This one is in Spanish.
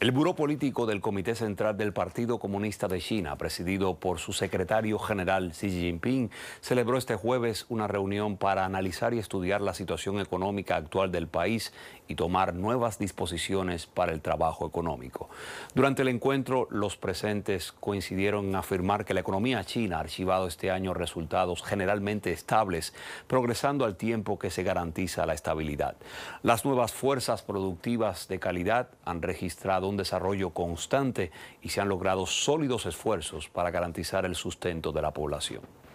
El buró político del Comité Central del Partido Comunista de China, presidido por su secretario general Xi Jinping, celebró este jueves una reunión para analizar y estudiar la situación económica actual del país y tomar nuevas disposiciones para el trabajo económico. Durante el encuentro, los presentes coincidieron en afirmar que la economía china ha archivado este año resultados generalmente estables, progresando al tiempo que se garantiza la estabilidad. Las nuevas fuerzas productivas de calidad han registrado un desarrollo constante y se han logrado sólidos esfuerzos para garantizar el sustento de la población.